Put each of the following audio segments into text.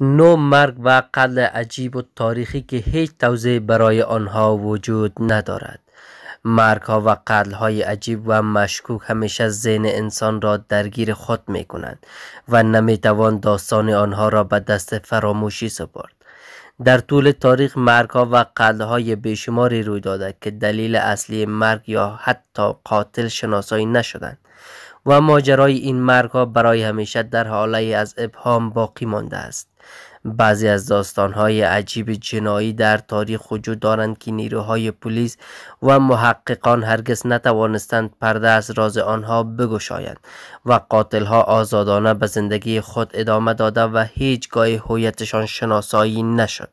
نو مرگ و قتل عجیب و تاریخی که هیچ توضیح برای آنها وجود ندارد مرگ ها و قتل های عجیب و مشکوک همیشه ذهن انسان را درگیر خود می کنند و نمی توان داستان آنها را به دست فراموشی سپرد در طول تاریخ مرگ ها و قتل های بیشماری روی داده که دلیل اصلی مرگ یا حتی قاتل شناسایی نشدند و ماجرای این مرگ ها برای همیشه در حاله از ابهام باقی مانده است بعضی از داستانهای عجیب جنایی در تاریخ وجود دارند که نیروهای پلیس و محققان هرگز نتوانستند پرده از راز آنها بگشایند و قاتلها آزادانه به زندگی خود ادامه داده و هیچگاه هویتشان شناسایی نشد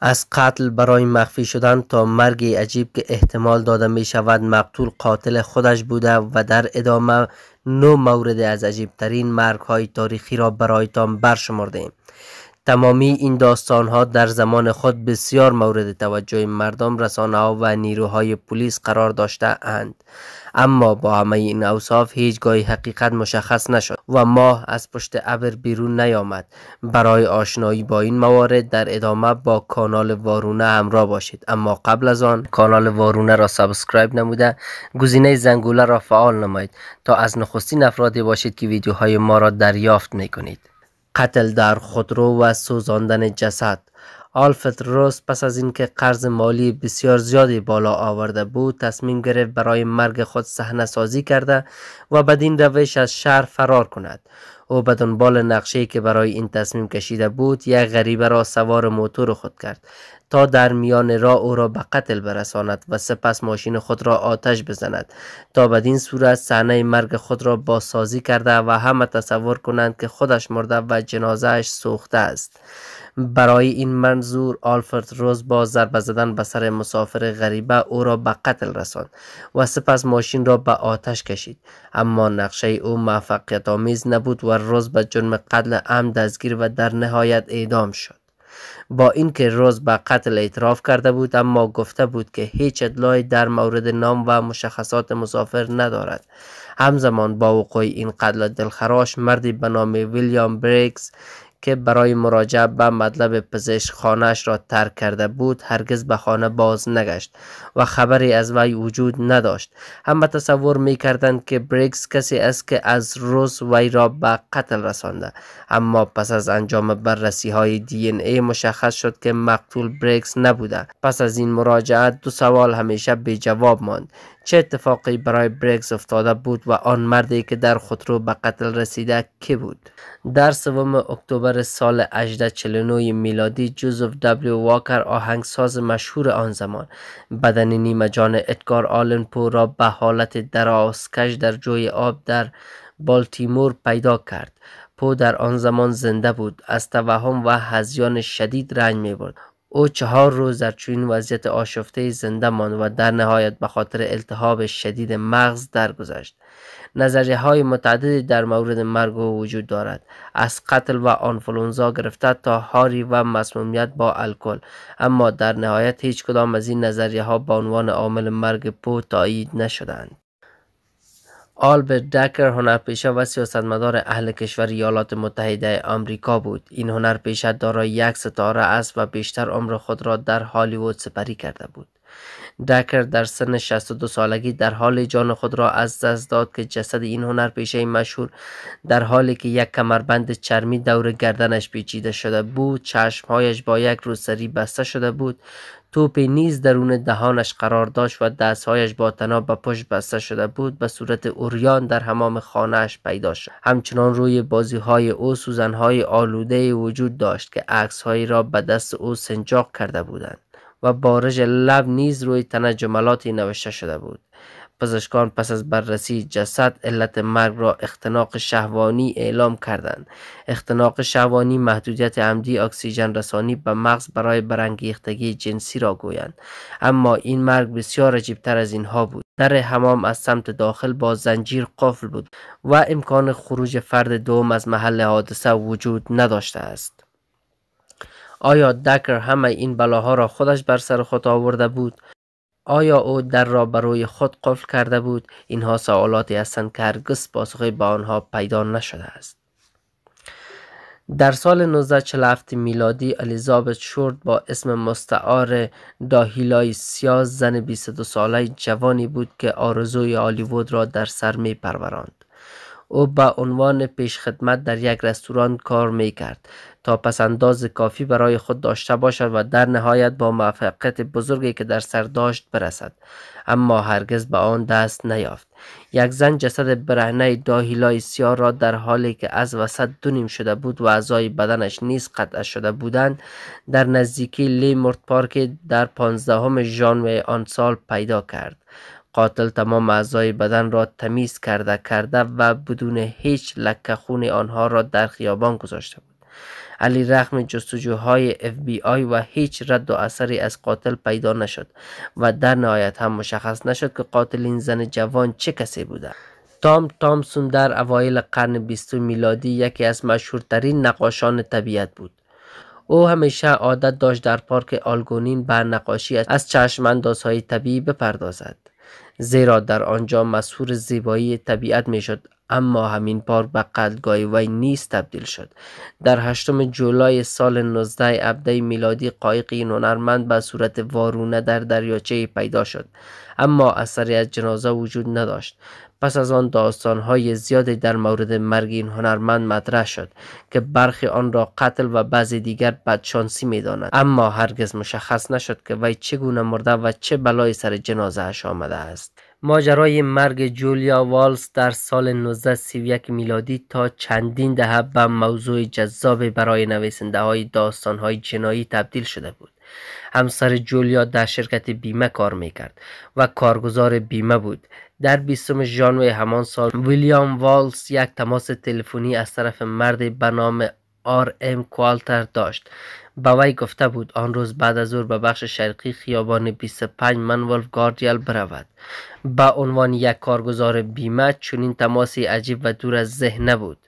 از قتل برای مخفی شدن تا مرگ عجیب که احتمال داده می شود مقتول قاتل خودش بوده و در ادامه نو مورد از عجیبترین مرگ های تاریخی را برایتان برشمرده تمامی این داستان ها در زمان خود بسیار مورد توجه مردم رسانه ها و نیروهای پلیس قرار داشته اند. اما با همه این اوصاف هیچگاهی حقیقت مشخص نشد و ماه از پشت ابر بیرون نیامد برای آشنایی با این موارد در ادامه با کانال وارونه همراه باشید اما قبل از آن کانال وارونه را سابسکرایب نموده گزینه زنگوله را فعال نمایید تا از نخستین افرادی باشید که ویدیوهای ما را دریافت می قتل در خودرو و سوزاندن جسد آلفرد روس پس از اینکه قرض مالی بسیار زیادی بالا آورده بود تصمیم گرفت برای مرگ خود صحنه سازی کرده و بدین روش از شهر فرار کند او به دنبال نقشه که برای این تصمیم کشیده بود یک غریبه را سوار موتور خود کرد تا در میان را او را به قتل برساند و سپس ماشین خود را آتش بزند تا بدین صورت صحنه مرگ خود را سازی کرده و همه تصور کنند که خودش مرده و جنازهش سوخته است برای این منظور آلفرد روز با ضربه زدن به سر مسافر غریبه او را به قتل رساند و سپس ماشین را به آتش کشید اما نقشه او موفقیت آمیز نبود و روز به جرم قتل عمد دستگیر و در نهایت اعدام شد با اینکه روز به قتل اعتراف کرده بود اما گفته بود که هیچ ادلای در مورد نام و مشخصات مسافر ندارد همزمان با وقوع این قتل دلخراش مردی به نام ویلیام بریکس که برای مراجعه به مطلب پزشک خانهش را ترک کرده بود هرگز به خانه باز نگشت و خبری از وی وجود نداشت همه تصور می کردند که بریکس کسی است که از روز وی را به قتل رسانده اما پس از انجام بررسی های دی این ای مشخص شد که مقتول بریکس نبوده پس از این مراجعه دو سوال همیشه به جواب ماند چه اتفاقی برای برگز افتاده بود و آن مردی که در خودرو به قتل رسیده کی بود در سوم اکتبر سال 1849 میلادی جوزف دبلیو واکر آهنگساز مشهور آن زمان بدن نیمه جان ادگار آلن پو را به حالت کش در جوی آب در بالتیمور پیدا کرد پو در آن زمان زنده بود از توهم و هزیان شدید رنج می برد او چهار روز در چنین وضعیت آشفته زنده ماند و در نهایت به خاطر التهاب شدید مغز درگذشت نظریه های متعددی در مورد مرگ او وجود دارد از قتل و آنفلونزا گرفته تا هاری و مسمومیت با الکل اما در نهایت هیچ کدام از این نظریه ها به عنوان عامل مرگ پو تایید نشدند آلبرت دکر هنرپیشه و سیاستمدار اهل کشور ایالات متحده آمریکا بود. این هنرپیشه دارای یک ستاره است و بیشتر عمر خود را در هالیوود سپری کرده بود. دکر در سن 62 سالگی در حال جان خود را از دست داد که جسد این هنر پیشه مشهور در حالی که یک کمربند چرمی دور گردنش پیچیده شده بود چشمهایش با یک روسری بسته شده بود توپی نیز درون دهانش قرار داشت و دستهایش با تناب به پشت بسته شده بود به صورت اوریان در حمام خانهاش پیدا شد همچنان روی بازی های او سوزن های آلوده وجود داشت که عکس را به دست او سنجاق کرده بودند و بارژ لب نیز روی تنه جملاتی نوشته شده بود پزشکان پس از بررسی جسد علت مرگ را اختناق شهوانی اعلام کردند اختناق شهوانی محدودیت عمدی اکسیژن رسانی به مغز برای برانگیختگی جنسی را گویند اما این مرگ بسیار عجیبتر از اینها بود در حمام از سمت داخل با زنجیر قفل بود و امکان خروج فرد دوم از محل حادثه وجود نداشته است آیا دکر همه این بلاها را خودش بر سر خود آورده بود؟ آیا او در را برای خود قفل کرده بود؟ اینها سوالاتی هستند که هرگز پاسخی با آنها پیدا نشده است. در سال 1947 میلادی الیزابت شورد با اسم مستعار داهیلای سیاز زن 22 ساله جوانی بود که آرزوی هالیوود را در سر می پروراند. او به عنوان پیشخدمت در یک رستوران کار می کرد تا انداز کافی برای خود داشته باشد و در نهایت با موفقیت بزرگی که در سر داشت برسد اما هرگز به آن دست نیافت یک زن جسد برهنه داهیلای سیار را در حالی که از وسط دونیم شده بود و اعضای بدنش نیز قطع شده بودند در نزدیکی لیمورت پارک در پانزدهم ژانویه آن سال پیدا کرد قاتل تمام اعضای بدن را تمیز کرده کرده و بدون هیچ لکه خون آنها را در خیابان گذاشته بود علی رغم جستجوهای اف بی آی و هیچ رد و اثری از قاتل پیدا نشد و در نهایت هم مشخص نشد که قاتل این زن جوان چه کسی بوده تام تامسون در اوایل قرن بیستم میلادی یکی از مشهورترین نقاشان طبیعت بود او همیشه عادت داشت در پارک آلگونین بر نقاشی از چشماندازهای طبیعی بپردازد زیرا در آنجا مسهور زیبایی طبیعت میشد اما همین پارک به قلدگاه وی نیست تبدیل شد در هشتم جولای سال 19 عبده میلادی قایق این هنرمند به صورت وارونه در دریاچه پیدا شد اما اثری از جنازه وجود نداشت پس از آن داستانهای زیادی در مورد مرگ این هنرمند مطرح شد که برخی آن را قتل و بعضی دیگر بدشانسی میدانند اما هرگز مشخص نشد که وی چگونه مرده و چه بلای سر جنازه اش آمده است ماجرای مرگ جولیا والز در سال 1931 میلادی تا چندین دهه به موضوع جذاب برای نویسنده های داستان های جنایی تبدیل شده بود. همسر جولیا در شرکت بیمه کار میکرد و کارگزار بیمه بود. در 20 ژانویه همان سال ویلیام والز یک تماس تلفنی از طرف مرد به نام آر ام کوالتر داشت به وی گفته بود آن روز بعد از ظهر به بخش شرقی خیابان 25 منولف گاردیل برود به عنوان یک کارگزار بیمه چنین تماسی عجیب و دور از ذهن نبود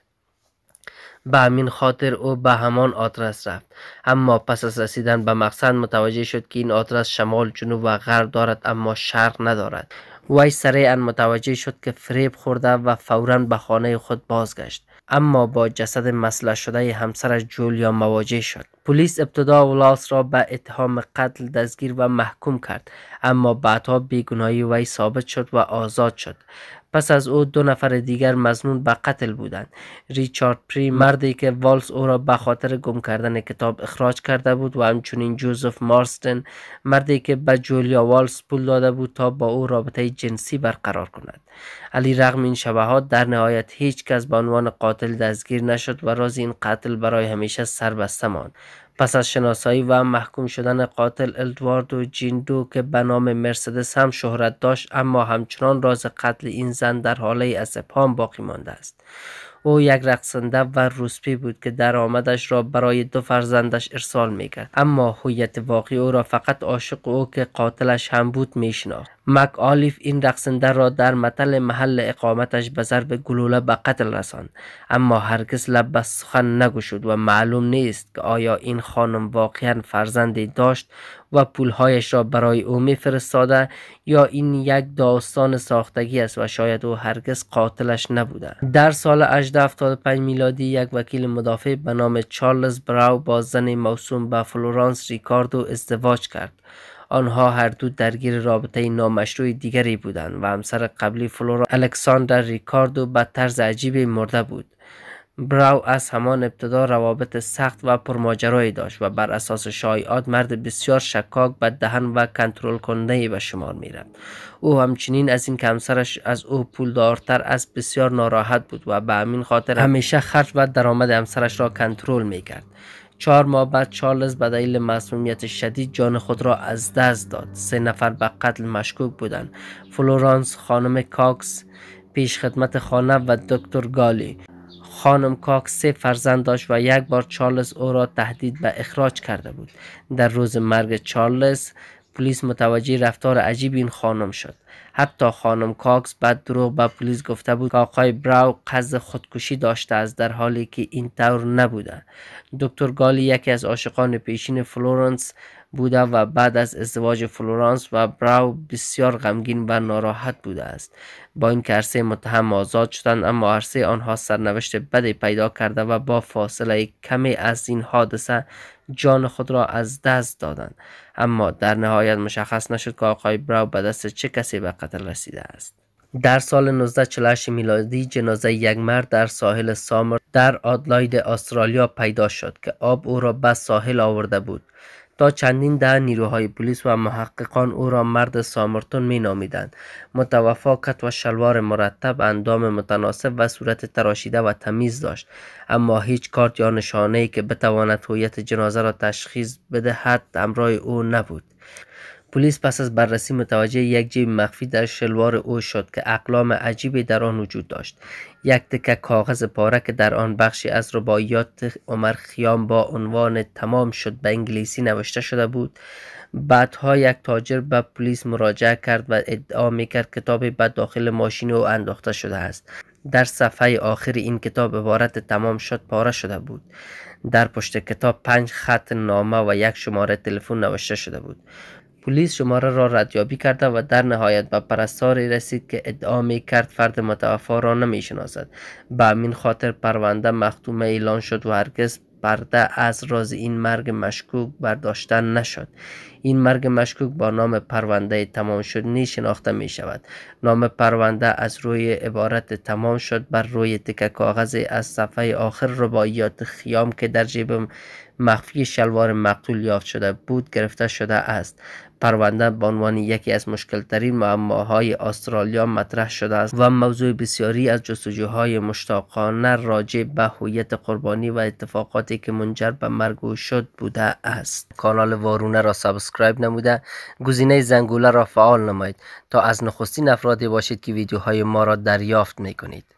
به همین خاطر او به همان آدرس رفت اما پس از رسیدن به مقصد متوجه شد که این آدرس شمال جنوب و غرب دارد اما شرق ندارد وی سریعا متوجه شد که فریب خورده و فورا به خانه خود بازگشت اما با جسد مسلح شده همسرش جولیا مواجه شد پلیس ابتدا ولاس را به اتهام قتل دستگیر و محکوم کرد اما بعدها بیگناهی وی ثابت شد و آزاد شد پس از او دو نفر دیگر مزنون به قتل بودند ریچارد پری مردی که والز او را به خاطر گم کردن کتاب اخراج کرده بود و همچنین جوزف مارستن مردی که به جولیا والز پول داده بود تا با او رابطه جنسی برقرار کند علی رغم این شبهات در نهایت هیچ کس به عنوان قاتل دستگیر نشد و راز این قتل برای همیشه سربسته ماند پس از شناسایی و محکوم شدن قاتل ادواردو جیندو که به نام مرسدس هم شهرت داشت اما همچنان راز قتل این زن در حاله از باقی مانده است او یک رقصنده و روسپی بود که درآمدش را برای دو فرزندش ارسال میکرد اما هویت واقعی او را فقط عاشق او که قاتلش هم بود میشنا مک آلیف این رقصنده را در متل محل اقامتش به ضرب گلوله به قتل رساند اما هرگز لب به سخن نگشود و معلوم نیست که آیا این خانم واقعا فرزندی داشت و پولهایش را برای او فرستاده یا این یک داستان ساختگی است و شاید او هرگز قاتلش نبوده در سال 1875 میلادی یک وکیل مدافع به نام چارلز براو با زن موسوم به فلورانس ریکاردو ازدواج کرد آنها هر دو درگیر رابطه نامشروع دیگری بودند و همسر قبلی فلورا الکساندر ریکاردو به طرز عجیبی مرده بود براو از همان ابتدا روابط سخت و پرماجرایی داشت و بر اساس شایعات مرد بسیار شکاک دهن و کنترل کننده به شمار رفت او همچنین از این کمسرش همسرش از او پولدارتر از بسیار ناراحت بود و به همین خاطر همیشه خرج و درآمد همسرش را کنترل کرد. چهار ماه بعد چارلز به دلیل مسمومیت شدید جان خود را از دست داد سه نفر به قتل مشکوک بودند فلورانس خانم کاکس پیش خانه و دکتر گالی خانم کاک سه فرزند داشت و یک بار چارلز او را تهدید به اخراج کرده بود در روز مرگ چارلز پلیس متوجه رفتار عجیب این خانم شد حتی خانم کاکس بعد دروغ به پلیس گفته بود که آقای براو قصد خودکشی داشته است در حالی که این اینطور نبوده دکتر گالی یکی از عاشقان پیشین فلورنس بوده و بعد از ازدواج فلورانس و براو بسیار غمگین و ناراحت بوده است با این که متهم آزاد شدند اما عرصه آنها سرنوشت بدی پیدا کرده و با فاصله کمی از این حادثه جان خود را از دست دادند اما در نهایت مشخص نشد که آقای براو به دست چه کسی به قتل رسیده است در سال 1948 میلادی جنازه یک مرد در ساحل سامر در آدلاید استرالیا پیدا شد که آب او را به ساحل آورده بود تا چندین ده نیروهای پلیس و محققان او را مرد سامرتون می نامیدند متوفا کت و شلوار مرتب اندام متناسب و صورت تراشیده و تمیز داشت اما هیچ کارت یا نشانه ای که بتواند هویت جنازه را تشخیص بدهد همراه او نبود پلیس پس از بررسی متوجه یک جیب مخفی در شلوار او شد که اقلام عجیبی در آن وجود داشت یک تکه کاغذ پاره که در آن بخشی از رباعیات عمر خیام با عنوان تمام شد به انگلیسی نوشته شده بود بعدها یک تاجر به پلیس مراجعه کرد و ادعا میکرد کتابی به داخل ماشین او انداخته شده است در صفحه آخر این کتاب عبارت تمام شد پاره شده بود در پشت کتاب پنج خط نامه و یک شماره تلفن نوشته شده بود پلیس شماره را ردیابی کرده و در نهایت به پرستاری رسید که ادعا می کرد فرد متوفا را نمی شناسد به همین خاطر پرونده مختومه اعلان شد و هرگز پرده از راز این مرگ مشکوک برداشتن نشد این مرگ مشکوک با نام پرونده تمام شد نی شناخته می شود نام پرونده از روی عبارت تمام شد بر روی تکه کاغذ از صفحه آخر رباعیات خیام که در جیب مخفی شلوار مقتول یافت شده بود گرفته شده است پرونده به عنوان یکی از مشکلترین معماهای استرالیا مطرح شده است و موضوع بسیاری از جستجوهای مشتاقانه راجع به هویت قربانی و اتفاقاتی که منجر به مرگ او شد بوده است کانال وارونه را سابسکرایب نموده گزینه زنگوله را فعال نمایید تا از نخستین افرادی باشید که ویدیوهای ما را دریافت میکنید.